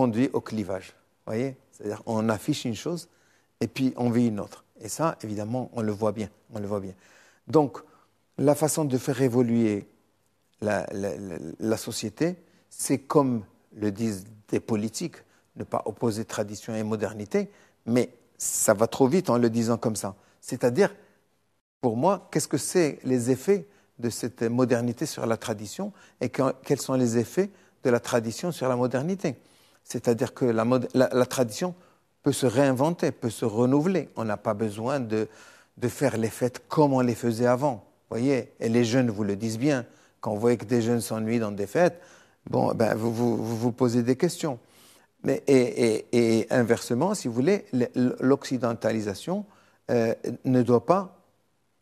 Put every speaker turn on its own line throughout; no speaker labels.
conduit au clivage. voyez C'est-à-dire on affiche une chose et puis on vit une autre. Et ça, évidemment, on le voit bien. On le voit bien. Donc, la façon de faire évoluer la, société, c'est comme le disent des politiques, ne pas opposer tradition et modernité, mais ça va trop vite en le disant comme ça. C'est-à-dire, pour moi, qu'est-ce que c'est les effets de cette modernité sur la tradition et quels sont les effets de la tradition sur la modernité c'est-à-dire que la, tradition peut se réinventer, peut se renouveler. On n'a pas besoin de, faire les fêtes comme on les faisait avant. voyez Et les jeunes vous le disent bien. Quand vous voyez que des jeunes s'ennuient dans des fêtes, bon, ben, vous, vous, vous, posez des questions. Mais, et, inversement, si vous voulez, l'occidentalisation euh, ne doit pas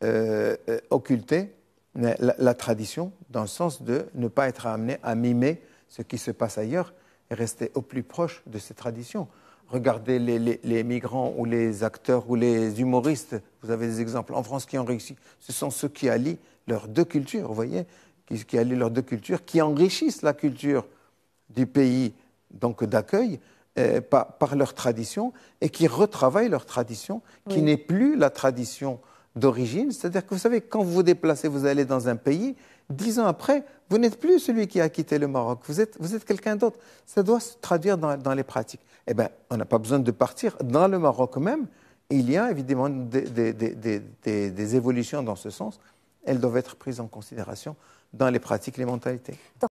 euh, euh, occulter la, tradition dans le sens de ne pas être amené à mimer ce qui se passe ailleurs et rester au plus proche de ces traditions. Regardez les, migrants ou les acteurs ou les humoristes, vous avez des exemples en France qui ont réussi. Ce sont ceux qui allient leurs deux cultures, vous voyez, qui, allient leurs deux cultures, qui enrichissent la culture du pays donc d'accueil euh, par, par, leur tradition et qui retravaillent leur tradition, qui n'est plus la tradition d'origine. C'est-à-dire que vous savez, quand vous vous déplacez, vous allez dans un pays, dix ans après, vous n'êtes plus celui qui a quitté le Maroc, vous êtes, quelqu'un d'autre. Ça doit se traduire dans, les pratiques. Eh bien, on n'a pas besoin de partir. Dans le Maroc même, il y a évidemment des, des évolutions dans ce sens. Elles doivent être prises en considération dans les pratiques, les mentalités.